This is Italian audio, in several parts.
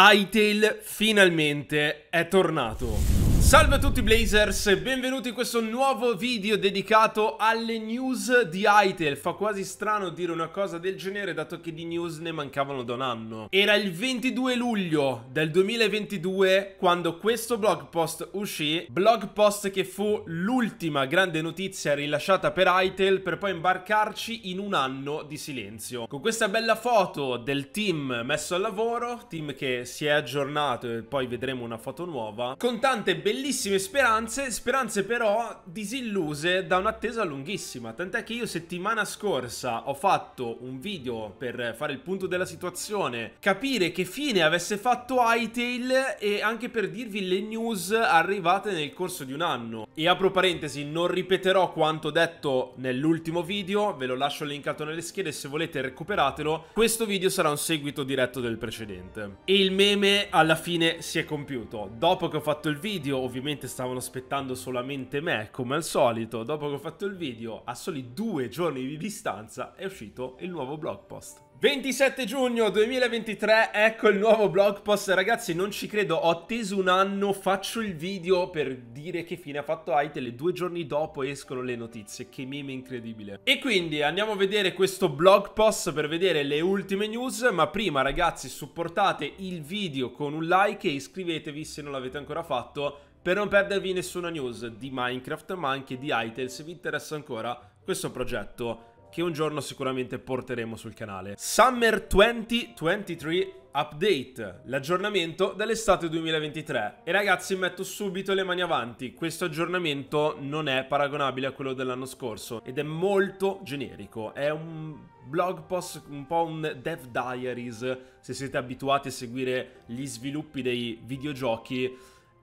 Hytale finalmente è tornato. Salve a tutti Blazers e benvenuti in questo nuovo video dedicato alle news di Itel Fa quasi strano dire una cosa del genere dato che di news ne mancavano da un anno Era il 22 luglio del 2022 quando questo blog post uscì Blog post che fu l'ultima grande notizia rilasciata per Itel per poi imbarcarci in un anno di silenzio Con questa bella foto del team messo al lavoro, team che si è aggiornato e poi vedremo una foto nuova Con tante bellissime bellissime speranze, speranze però disilluse da un'attesa lunghissima, tant'è che io settimana scorsa ho fatto un video per fare il punto della situazione, capire che fine avesse fatto Hytale e anche per dirvi le news arrivate nel corso di un anno. E apro parentesi, non ripeterò quanto detto nell'ultimo video, ve lo lascio linkato nelle schede se volete recuperatelo, questo video sarà un seguito diretto del precedente. E il meme alla fine si è compiuto, dopo che ho fatto il video ovviamente stavano aspettando solamente me, come al solito, dopo che ho fatto il video, a soli due giorni di distanza è uscito il nuovo blog post. 27 giugno 2023, ecco il nuovo blog post, ragazzi non ci credo, ho atteso un anno, faccio il video per dire che fine ha fatto Aitel e due giorni dopo escono le notizie, che meme incredibile. E quindi andiamo a vedere questo blog post per vedere le ultime news, ma prima ragazzi supportate il video con un like e iscrivetevi se non l'avete ancora fatto per non perdervi nessuna news di Minecraft ma anche di ITEL se vi interessa ancora questo progetto che un giorno sicuramente porteremo sul canale. Summer 2023 Update, l'aggiornamento dell'estate 2023. E ragazzi metto subito le mani avanti, questo aggiornamento non è paragonabile a quello dell'anno scorso ed è molto generico, è un blog post, un po' un dev diaries se siete abituati a seguire gli sviluppi dei videogiochi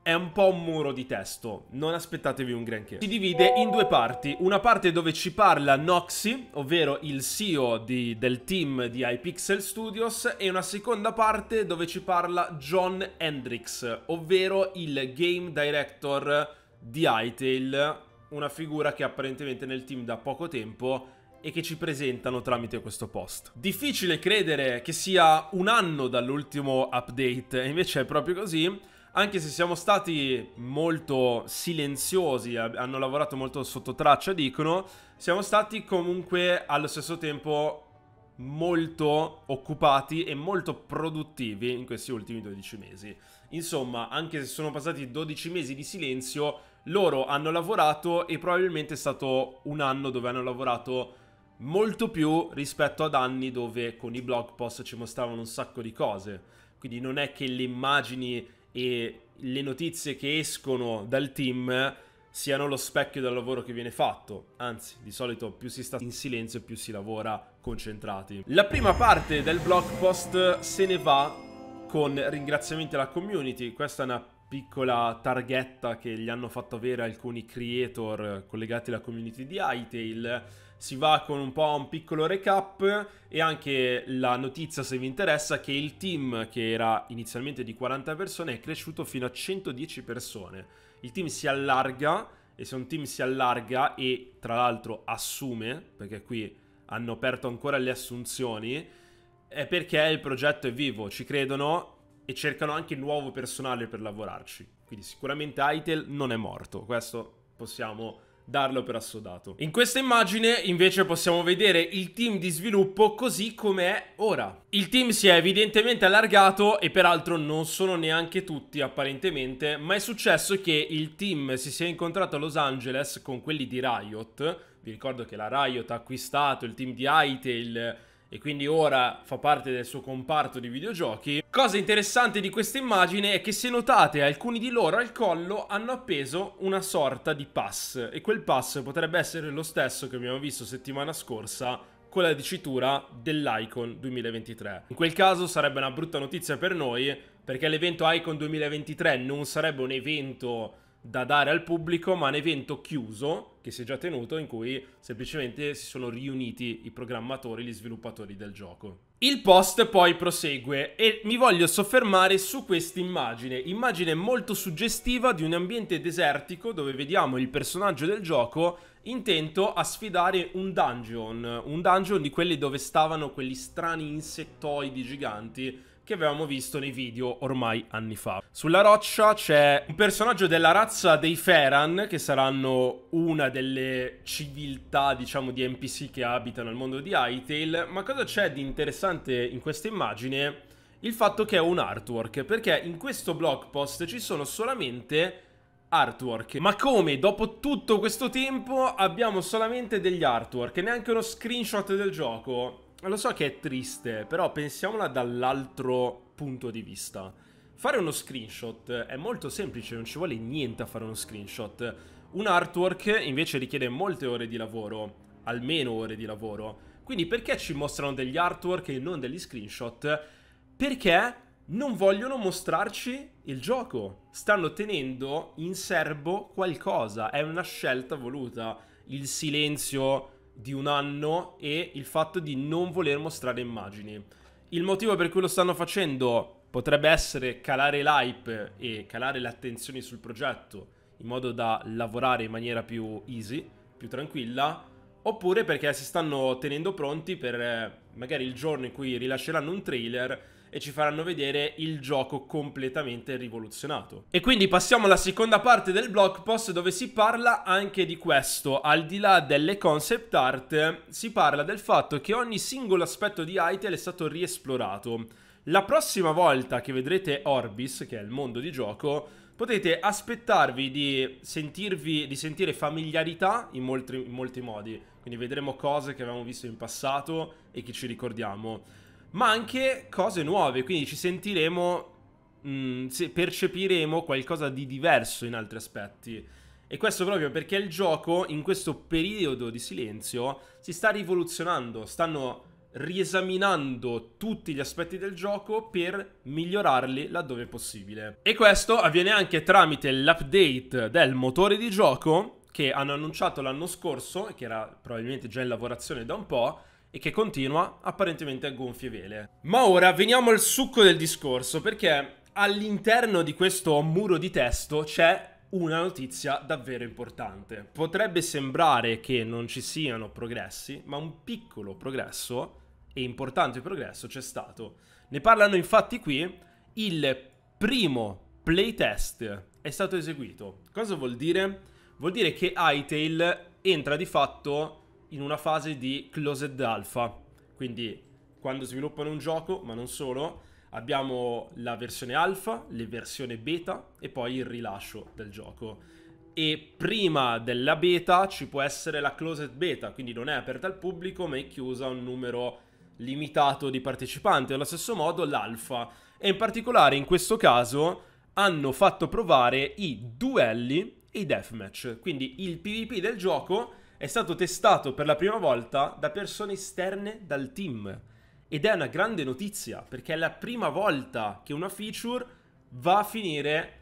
è un po' un muro di testo, non aspettatevi un granché. Si divide in due parti, una parte dove ci parla Noxy, ovvero il CEO di, del team di iPixel Studios, e una seconda parte dove ci parla John Hendrix, ovvero il game director di Hytale, una figura che è apparentemente nel team da poco tempo e che ci presentano tramite questo post. Difficile credere che sia un anno dall'ultimo update, e invece è proprio così anche se siamo stati molto silenziosi, hanno lavorato molto sotto traccia, dicono, siamo stati comunque allo stesso tempo molto occupati e molto produttivi in questi ultimi 12 mesi. Insomma, anche se sono passati 12 mesi di silenzio, loro hanno lavorato e probabilmente è stato un anno dove hanno lavorato molto più rispetto ad anni dove con i blog post ci mostravano un sacco di cose. Quindi non è che le immagini e le notizie che escono dal team siano lo specchio del lavoro che viene fatto. Anzi, di solito più si sta in silenzio più si lavora concentrati. La prima parte del blog post se ne va con ringraziamenti alla community. Questa è una piccola targhetta che gli hanno fatto avere alcuni creator collegati alla community di Hytale. Si va con un po' un piccolo recap e anche la notizia, se vi interessa, che il team, che era inizialmente di 40 persone, è cresciuto fino a 110 persone. Il team si allarga e se un team si allarga e tra l'altro assume, perché qui hanno aperto ancora le assunzioni, è perché il progetto è vivo, ci credono e cercano anche nuovo personale per lavorarci. Quindi sicuramente Aitel non è morto, questo possiamo darlo per assodato. In questa immagine invece possiamo vedere il team di sviluppo così come è ora. Il team si è evidentemente allargato e peraltro non sono neanche tutti apparentemente, ma è successo che il team si sia incontrato a Los Angeles con quelli di Riot. Vi ricordo che la Riot ha acquistato il team di Hytale e quindi ora fa parte del suo comparto di videogiochi. Cosa interessante di questa immagine è che se notate alcuni di loro al collo hanno appeso una sorta di pass e quel pass potrebbe essere lo stesso che abbiamo visto settimana scorsa con la dicitura dell'Icon 2023. In quel caso sarebbe una brutta notizia per noi perché l'evento Icon 2023 non sarebbe un evento da dare al pubblico, ma un evento chiuso che si è già tenuto in cui semplicemente si sono riuniti i programmatori, gli sviluppatori del gioco. Il post poi prosegue e mi voglio soffermare su questa immagine, immagine molto suggestiva di un ambiente desertico dove vediamo il personaggio del gioco intento a sfidare un dungeon, un dungeon di quelli dove stavano quegli strani insettoidi giganti che avevamo visto nei video ormai anni fa. Sulla roccia c'è un personaggio della razza dei Feran, che saranno una delle civiltà, diciamo, di NPC che abitano il mondo di Hytale, ma cosa c'è di interessante in questa immagine? Il fatto che è un artwork, perché in questo blog post ci sono solamente artwork. Ma come dopo tutto questo tempo abbiamo solamente degli artwork, neanche uno screenshot del gioco? Lo so che è triste, però pensiamola dall'altro punto di vista. Fare uno screenshot è molto semplice, non ci vuole niente a fare uno screenshot. Un artwork invece richiede molte ore di lavoro, almeno ore di lavoro. Quindi perché ci mostrano degli artwork e non degli screenshot? Perché non vogliono mostrarci il gioco. Stanno tenendo in serbo qualcosa, è una scelta voluta. Il silenzio di un anno e il fatto di non voler mostrare immagini. Il motivo per cui lo stanno facendo potrebbe essere calare l'hype e calare le attenzioni sul progetto in modo da lavorare in maniera più easy, più tranquilla, oppure perché si stanno tenendo pronti per eh, magari il giorno in cui rilasceranno un trailer e ci faranno vedere il gioco completamente rivoluzionato. E quindi passiamo alla seconda parte del blog post dove si parla anche di questo, al di là delle concept art si parla del fatto che ogni singolo aspetto di ITEL è stato riesplorato. La prossima volta che vedrete Orbis, che è il mondo di gioco, potete aspettarvi di, sentirvi, di sentire familiarità in molti, in molti modi, quindi vedremo cose che avevamo visto in passato e che ci ricordiamo ma anche cose nuove, quindi ci sentiremo, mh, mm, se percepiremo qualcosa di diverso in altri aspetti. E questo proprio perché il gioco in questo periodo di silenzio si sta rivoluzionando, stanno riesaminando tutti gli aspetti del gioco per migliorarli laddove possibile. E questo avviene anche tramite l'update del motore di gioco che hanno annunciato l'anno scorso, che era probabilmente già in lavorazione da un po', e che continua apparentemente a gonfie vele. Ma ora veniamo al succo del discorso perché all'interno di questo muro di testo c'è una notizia davvero importante. Potrebbe sembrare che non ci siano progressi, ma un piccolo progresso e importante progresso c'è stato. Ne parlano infatti qui il primo playtest è stato eseguito. Cosa vuol dire? Vuol dire che Hytale entra di fatto in una fase di closed alpha, quindi quando sviluppano un gioco, ma non solo, abbiamo la versione alpha, le versioni beta e poi il rilascio del gioco. E prima della beta ci può essere la closed beta, quindi non è aperta al pubblico ma è chiusa a un numero limitato di partecipanti, allo stesso modo l'alpha. E in particolare in questo caso hanno fatto provare i duelli e i deathmatch, quindi il PvP del gioco è stato testato per la prima volta da persone esterne dal team. Ed è una grande notizia, perché è la prima volta che una feature va a finire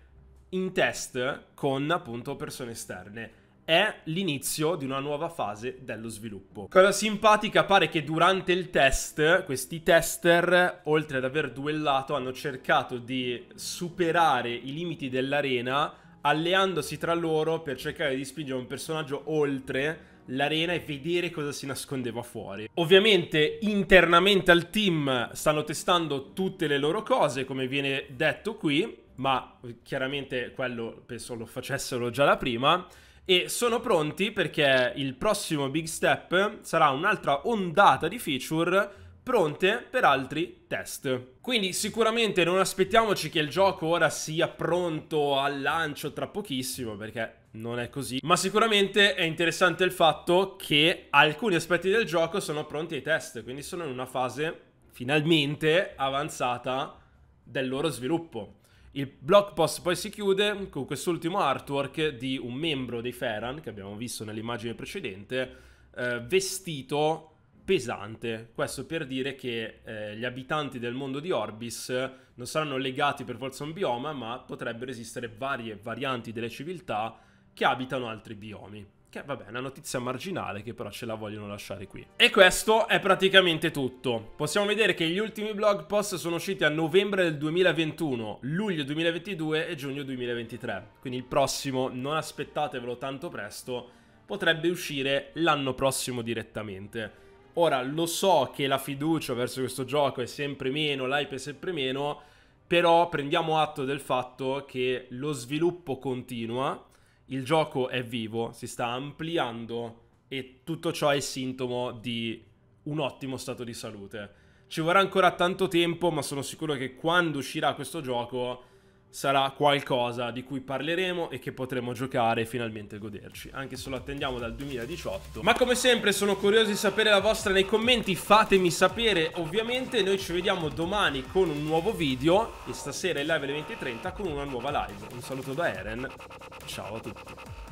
in test con appunto persone esterne è l'inizio di una nuova fase dello sviluppo. Cosa simpatica pare che durante il test questi tester, oltre ad aver duellato, hanno cercato di superare i limiti dell'arena alleandosi tra loro per cercare di spingere un personaggio oltre l'arena e vedere cosa si nascondeva fuori. Ovviamente internamente al team stanno testando tutte le loro cose, come viene detto qui, ma chiaramente quello penso lo facessero già la prima. E sono pronti perché il prossimo big step sarà un'altra ondata di feature pronte per altri test. Quindi sicuramente non aspettiamoci che il gioco ora sia pronto al lancio tra pochissimo perché non è così. Ma sicuramente è interessante il fatto che alcuni aspetti del gioco sono pronti ai test, quindi sono in una fase finalmente avanzata del loro sviluppo. Il blog post poi si chiude con quest'ultimo artwork di un membro dei Ferran, che abbiamo visto nell'immagine precedente, eh, vestito pesante. Questo per dire che eh, gli abitanti del mondo di Orbis non saranno legati per forza a un bioma, ma potrebbero esistere varie varianti delle civiltà che abitano altri biomi. Che vabbè, è una notizia marginale che però ce la vogliono lasciare qui. E questo è praticamente tutto. Possiamo vedere che gli ultimi blog post sono usciti a novembre del 2021, luglio 2022 e giugno 2023. Quindi il prossimo, non aspettatevelo tanto presto, potrebbe uscire l'anno prossimo direttamente. Ora, lo so che la fiducia verso questo gioco è sempre meno, l'hype è sempre meno, però prendiamo atto del fatto che lo sviluppo continua, il gioco è vivo, si sta ampliando e tutto ciò è sintomo di un ottimo stato di salute. Ci vorrà ancora tanto tempo, ma sono sicuro che quando uscirà questo gioco sarà qualcosa di cui parleremo e che potremo giocare e finalmente goderci, anche se lo attendiamo dal 2018. Ma come sempre sono curioso di sapere la vostra nei commenti, fatemi sapere ovviamente, noi ci vediamo domani con un nuovo video e stasera in live alle 20.30 con una nuova live. Un saluto da Eren, ciao a tutti.